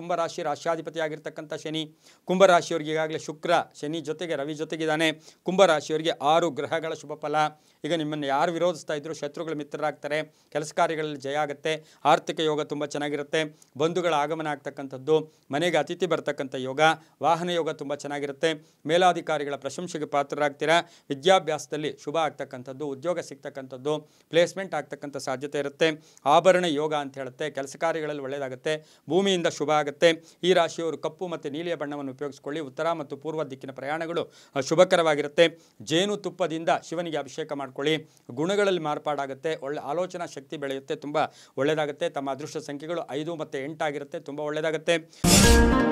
ಕುಂಭರಾಶಿ ಆಗಿರ್ತಕ್ಕಂಥ ಶನಿ ಕುಂಭರಾಶಿಯವರಿಗೆ ಈಗಾಗಲೇ ಶುಕ್ರ ಶನಿ ಜೊತೆಗೆ ರವಿ ಜೊತೆಗಿದ್ದಾನೆ ಕುಂಭರಾಶಿಯವರಿಗೆ ಆರು ಗ್ರಹಗಳ ಶುಭ ಫಲ ಈಗ ನಿಮ್ಮನ್ನು ಯಾರು ವಿರೋಧಿಸ್ತಾ ಇದ್ರು ಶತ್ರುಗಳು ಮಿತ್ರರಾಗ್ತಾರೆ ಕೆಲಸ ಕಾರ್ಯಗಳಲ್ಲಿ ಜಯ ಆಗುತ್ತೆ ಆರ್ಥಿಕ ಯೋಗ ತುಂಬ ಚೆನ್ನಾಗಿರುತ್ತೆ ಬಂಧುಗಳ ಆಗಮನ ಆಗ್ತಕ್ಕಂಥದ್ದು ಮನೆಗೆ ಅತಿಥಿ ಬರ್ತಕ್ಕಂಥ ಯೋಗ ವಾಹನ ಯೋಗ ತುಂಬ ಚೆನ್ನಾಗಿರುತ್ತೆ ಮೇಲಾಧಿಕಾರಿಗಳ ಪ್ರಶಂಸೆಗೆ ಪಾತ್ರರಾಗ್ತೀರಾ ವಿದ್ಯಾಭ್ಯಾಸದಲ್ಲಿ ಶುಭ ಆಗ್ತಕ್ಕಂಥದ್ದು ಉದ್ಯೋಗ ಸಿಗ್ತಕ್ಕಂಥದ್ದು ಪ್ಲೇಸ್ಮೆಂಟ್ ಆಗ್ತಕ್ಕಂಥ ಸಾಧ್ಯತೆ ಇರುತ್ತೆ ಆಭರಣ ಯೋಗ ಅಂತ ಹೇಳುತ್ತೆ ಕೆಲಸ ಕಾರ್ಯಗಳಲ್ಲಿ ಒಳ್ಳೆಯದಾಗುತ್ತೆ ಭೂಮಿಯಿಂದ ಶುಭ ಆಗುತ್ತೆ ಆಗುತ್ತೆ ಈ ರಾಶಿಯವರು ಕಪ್ಪು ಮತ್ತು ನೀಲಿಯ ಬಣ್ಣವನ್ನು ಉಪಯೋಗಿಸಿಕೊಳ್ಳಿ ಉತ್ತರ ಮತ್ತು ಪೂರ್ವ ದಿಕ್ಕಿನ ಪ್ರಯಾಣಗಳು ಶುಭಕರವಾಗಿರುತ್ತೆ ಜೇನು ತುಪ್ಪದಿಂದ ಶಿವನಿಗೆ ಅಭಿಷೇಕ ಮಾಡಿಕೊಳ್ಳಿ ಗುಣಗಳಲ್ಲಿ ಮಾರ್ಪಾಡಾಗುತ್ತೆ ಒಳ್ಳೆ ಆಲೋಚನಾ ಶಕ್ತಿ ಬೆಳೆಯುತ್ತೆ ತುಂಬ ಒಳ್ಳೆಯದಾಗುತ್ತೆ ತಮ್ಮ ಅದೃಷ್ಟ ಸಂಖ್ಯೆಗಳು ಐದು ಮತ್ತು ಎಂಟಾಗಿರುತ್ತೆ ತುಂಬ ಒಳ್ಳೆಯದಾಗುತ್ತೆ